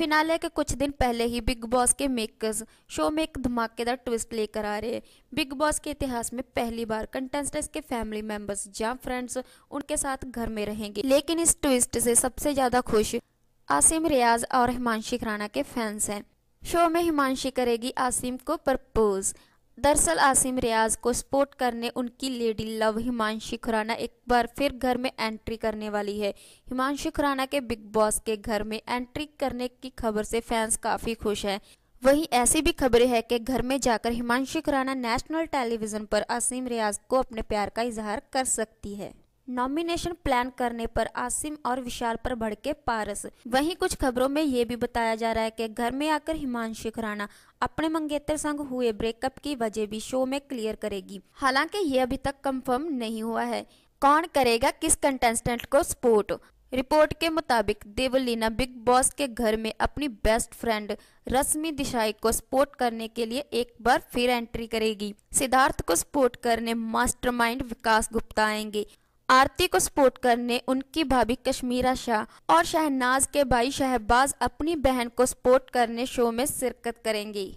finale के कुछ दिन पहले ही बिग बॉस के मेकर्स शो में एक धमाकेदार ट्विस्ट लेकर आ रहे हैं बिग बॉस के इतिहास में पहली बार कंटेस्टेंट्स के फैमिली मेंबर्स या फ्रेंड्स उनके साथ घर में रहेंगे लेकिन इस ट्विस्ट से सबसे ज्यादा खुश आसिम रियाज और हिमांशी खराना के फैंस हैं शो में हिमांशी करेगी आसिम को प्रपोज दरअसल आसिम रियाज को सपोर्ट करने उनकी लेडी लव हिमांशी खुराना एक बार फिर घर में एंट्री करने वाली है हिमांशु खुराना के बिग बॉस के घर में एंट्री करने की खबर से फैंस काफ़ी खुश हैं वहीं ऐसी भी खबरें हैं कि घर में जाकर हिमांशु खुराना नेशनल टेलीविज़न पर आसिम रियाज को अपने प्यार का इजहार कर सकती है नॉमिनेशन प्लान करने पर आसिम और विशाल पर भड़के पारस वहीं कुछ खबरों में ये भी बताया जा रहा है कि घर में आकर हिमांशु खुराना अपने मंगेतर संग हुए ब्रेकअप की वजह भी शो में क्लियर करेगी हालांकि ये अभी तक कंफर्म नहीं हुआ है कौन करेगा किस कंटेस्टेंट को सपोर्ट रिपोर्ट के मुताबिक देवलीना बिग बॉस के घर में अपनी बेस्ट फ्रेंड रश्मि दिशाई को सपोर्ट करने के लिए एक बार फिर एंट्री करेगी सिद्धार्थ को सपोर्ट करने मास्टरमाइंड विकास गुप्ता आएंगे आरती को सपोर्ट करने उनकी भाभी कश्मीरा शाह और शहनाज के भाई शहबाज अपनी बहन को सपोर्ट करने शो में शिरकत करेंगी